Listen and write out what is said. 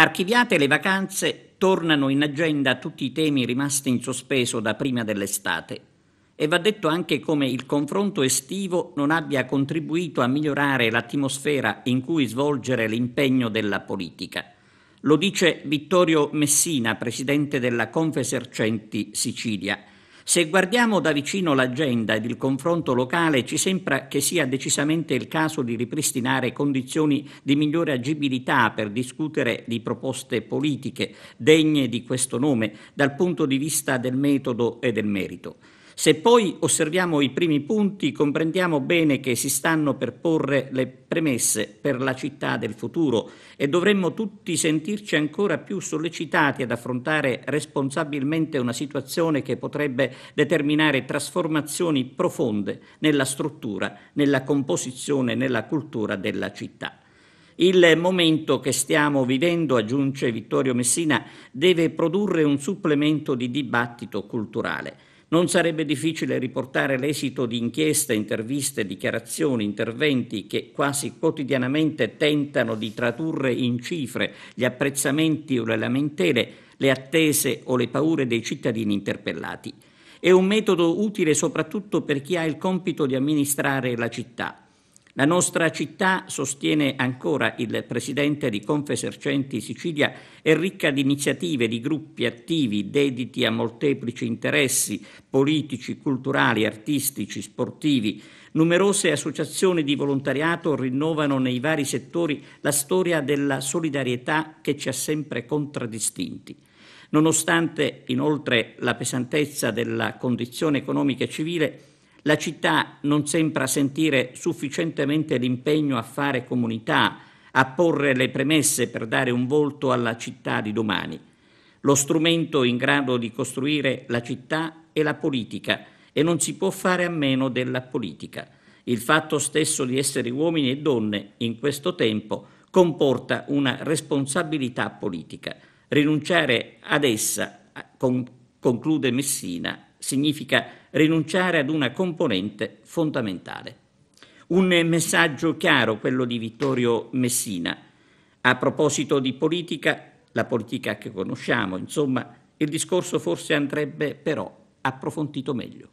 Archiviate le vacanze, tornano in agenda tutti i temi rimasti in sospeso da prima dell'estate e va detto anche come il confronto estivo non abbia contribuito a migliorare l'atmosfera in cui svolgere l'impegno della politica. Lo dice Vittorio Messina, presidente della Confesercenti Sicilia se guardiamo da vicino l'agenda ed il confronto locale, ci sembra che sia decisamente il caso di ripristinare condizioni di migliore agibilità per discutere di proposte politiche degne di questo nome dal punto di vista del metodo e del merito. Se poi osserviamo i primi punti comprendiamo bene che si stanno per porre le premesse per la città del futuro e dovremmo tutti sentirci ancora più sollecitati ad affrontare responsabilmente una situazione che potrebbe determinare trasformazioni profonde nella struttura, nella composizione, nella cultura della città. Il momento che stiamo vivendo, aggiunge Vittorio Messina, deve produrre un supplemento di dibattito culturale. Non sarebbe difficile riportare l'esito di inchieste, interviste, dichiarazioni, interventi che quasi quotidianamente tentano di tradurre in cifre gli apprezzamenti o le lamentele, le attese o le paure dei cittadini interpellati. È un metodo utile soprattutto per chi ha il compito di amministrare la città, la nostra città, sostiene ancora il presidente di Confesercenti Sicilia, è ricca di iniziative, di gruppi attivi dediti a molteplici interessi politici, culturali, artistici, sportivi. Numerose associazioni di volontariato rinnovano nei vari settori la storia della solidarietà che ci ha sempre contraddistinti. Nonostante inoltre la pesantezza della condizione economica e civile, la città non sembra sentire sufficientemente l'impegno a fare comunità, a porre le premesse per dare un volto alla città di domani. Lo strumento in grado di costruire la città è la politica e non si può fare a meno della politica. Il fatto stesso di essere uomini e donne in questo tempo comporta una responsabilità politica. Rinunciare ad essa, conclude Messina, significa rinunciare ad una componente fondamentale. Un messaggio chiaro quello di Vittorio Messina. A proposito di politica, la politica che conosciamo, insomma, il discorso forse andrebbe però approfondito meglio.